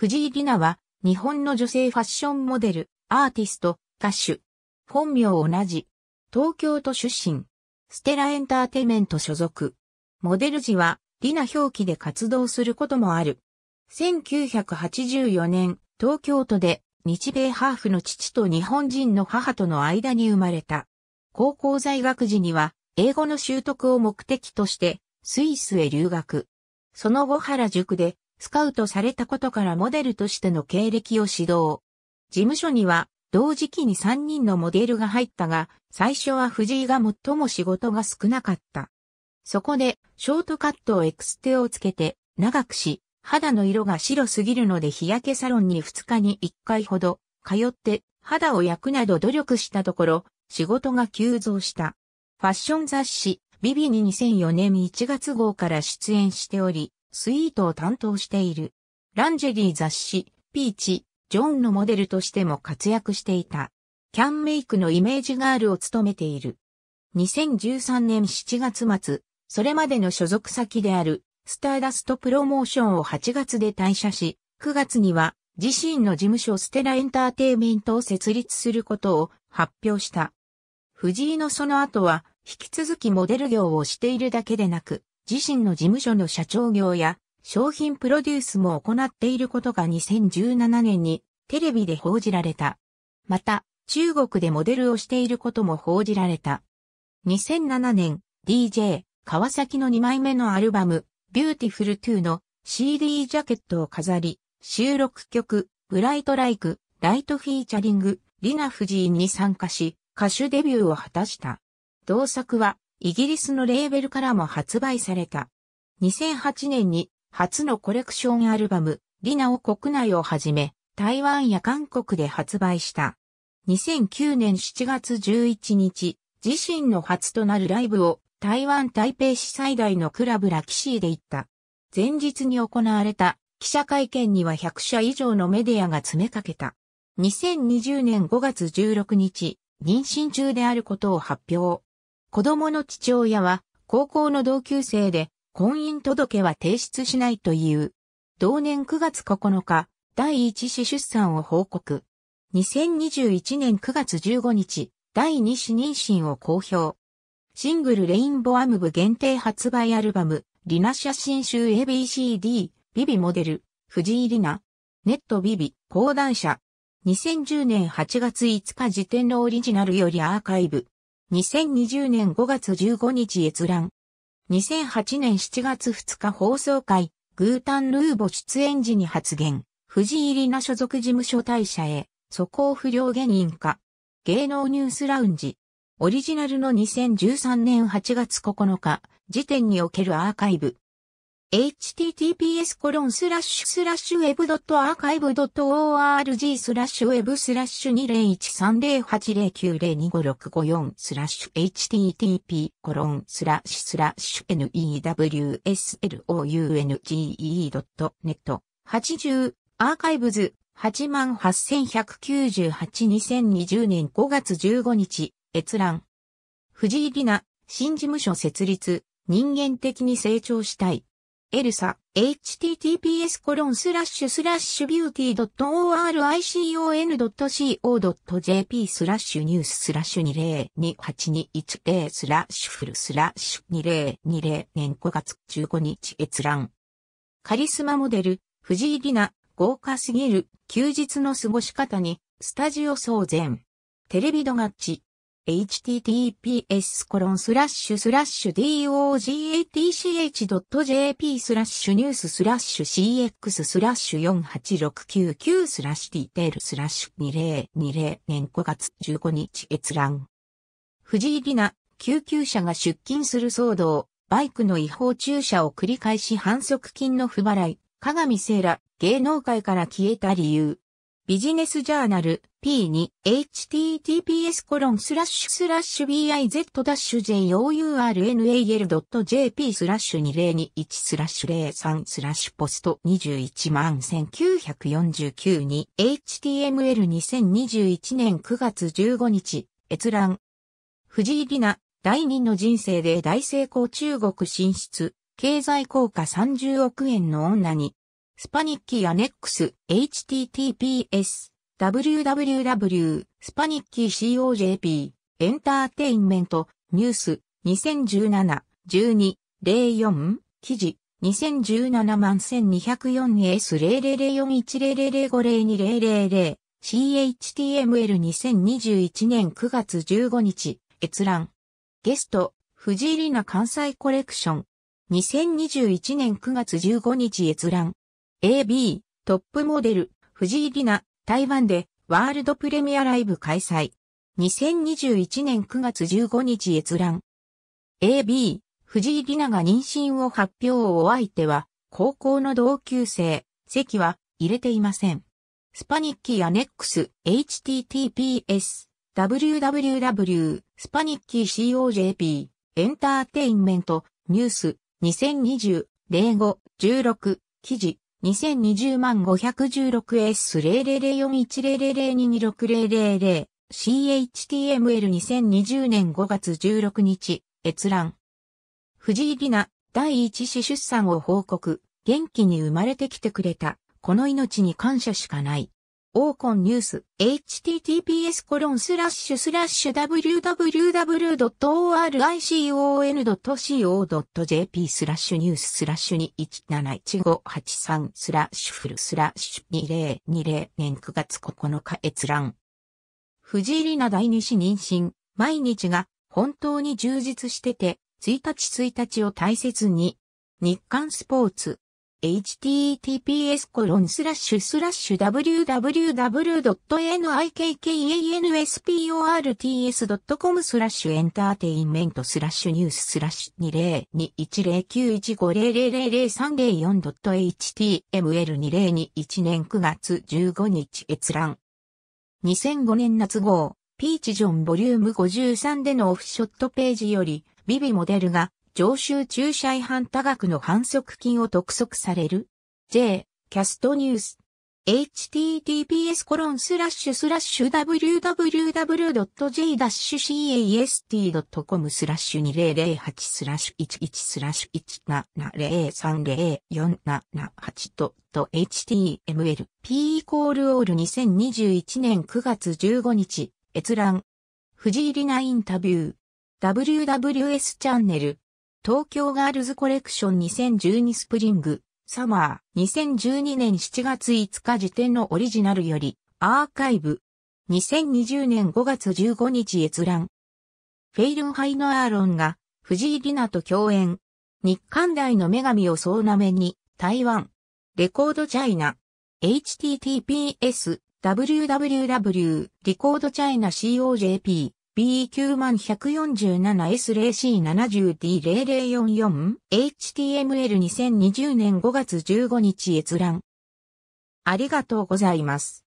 藤井里奈は、日本の女性ファッションモデル、アーティスト、歌手。本名同じ。東京都出身。ステラエンターテイメント所属。モデル時は、リナ表記で活動することもある。1984年、東京都で、日米ハーフの父と日本人の母との間に生まれた。高校在学時には、英語の習得を目的として、スイスへ留学。その後原塾で、スカウトされたことからモデルとしての経歴を指導。事務所には同時期に3人のモデルが入ったが、最初は藤井が最も仕事が少なかった。そこで、ショートカットをエクステをつけて、長くし、肌の色が白すぎるので日焼けサロンに2日に1回ほど、通って、肌を焼くなど努力したところ、仕事が急増した。ファッション雑誌、ビビに2004年1月号から出演しており、スイートを担当している。ランジェリー雑誌、ピーチ、ジョンのモデルとしても活躍していた。キャンメイクのイメージガールを務めている。2013年7月末、それまでの所属先である、スターダストプロモーションを8月で退社し、9月には自身の事務所ステラエンターテイメントを設立することを発表した。藤井のその後は、引き続きモデル業をしているだけでなく、自身の事務所の社長業や商品プロデュースも行っていることが2017年にテレビで報じられた。また、中国でモデルをしていることも報じられた。2007年、DJ、川崎の2枚目のアルバム、Beautiful To の CD ジャケットを飾り、収録曲、ブライトライク、ライトフィーチャリング、リナ・フジーンに参加し、歌手デビューを果たした。同作は、イギリスのレーベルからも発売された。2008年に初のコレクションアルバム、リナを国内をはじめ、台湾や韓国で発売した。2009年7月11日、自身の初となるライブを台湾台北市最大のクラブラキシーで行った。前日に行われた記者会見には100社以上のメディアが詰めかけた。2020年5月16日、妊娠中であることを発表。子供の父親は高校の同級生で婚姻届は提出しないという。同年9月9日、第一子出産を報告。2021年9月15日、第二子妊娠を公表。シングルレインボーアムブ限定発売アルバム、リナ写真集 ABCD、ビビモデル、藤井リナ、ネットビビ、講談社。2010年8月5日時点のオリジナルよりアーカイブ。2020年5月15日閲覧。2008年7月2日放送会、グータンルーボ出演時に発言。藤井里奈所属事務所退社へ、素行不良原因化。芸能ニュースラウンジ。オリジナルの2013年8月9日、時点におけるアーカイブ。https コロンスラッシュスラッシュウェブアーカイブ org スラッシュウェブスラッシュ20130809025654スラッシュ http コロンスラッシュスラッシュ newslounge t ット80アーカイブズ881982020年5月15日閲覧藤井里奈新事務所設立人間的に成長したいエルサ、https コロンスラッシュスラッシュビューティー .oricon.co.jp スラッシュニューススラッシュ202821スラッシュフルスラッシュ2020年5月15日閲覧。カリスマモデル、藤井里奈、豪華すぎる、休日の過ごし方に、スタジオ騒然。テレビドガッチ。https://dogatch.jp コロンススララッッシシュュスラッシュニューススラッシュ cx スラッシュ48699スラッシュディテールスラッシュ2020年5月15日閲覧。藤井里奈、救急車が出勤する騒動、バイクの違法駐車を繰り返し反則金の不払い、鏡セーラ、芸能界から消えた理由。ビジネスジャーナル P2 https コロンスラッシュスラッシュ biz-journal.jp スラッシュ2021スラッシュ03スラッシュポスト21万1949に HTML2021 年9月15日閲覧藤井里奈第二の人生で大成功中国進出経済効果30億円の女にスパニッキーアネックス https www スパニッキー COJP エンターテインメントニュース2017 1204記事2017万 1204S000410050200 CHTML2021 年9月15日閲覧ゲスト藤井里奈関西コレクション2021年9月15日閲覧 AB トップモデル藤井里奈台湾でワールドプレミアライブ開催。2021年9月15日閲覧。AB 藤井里奈が妊娠を発表をお相手は高校の同級生、席は入れていません。スパニッキーアネックス https www スパニッキー COJP エンターテインメントニュース2020-05-16記事2020万 516S000410022600 CHTML2020 年5月16日、閲覧。藤井里奈、第一子出産を報告、元気に生まれてきてくれた、この命に感謝しかない。オーコンニュース、https コロンスラッシュスラッシュ www.oricon.co.jp スラッシュニューススラッシュ2171583スラッシュフルスラッシュ2020年9月9日閲覧。藤井里奈第二子妊娠、毎日が本当に充実してて、1日1日を大切に。日刊スポーツ。https コロンスラッシュスラッシュ www.nikkansports.com スラッシュエンターテインメントスラッシュニューススラッシュ20210915000304 html 2021年9月15日閲覧。2005年夏号、ピーチジョンボリューム53でのオフショットページより、ビビモデルが常習駐車違反多額の反則金を督促される。J、キャストニュース。https コロンスラッシュスラッシュ www.j-cast.com スラッシュ2008スラッシュ11スラッシュ17030478と html p イコールオール2021年9月15日閲覧藤井里奈インタビュー WWS チャンネル東京ガールズコレクション2012スプリング、サマー、2012年7月5日時点のオリジナルより、アーカイブ、2020年5月15日閲覧。フェイルンハイのアーロンが、藤井里奈と共演。日韓大の女神を総なめに、台湾、レコードチャイナ、https, www, リコードチャイナ COJP。B9147S0C70D0044 HTML2020 年5月15日閲覧。ありがとうございます。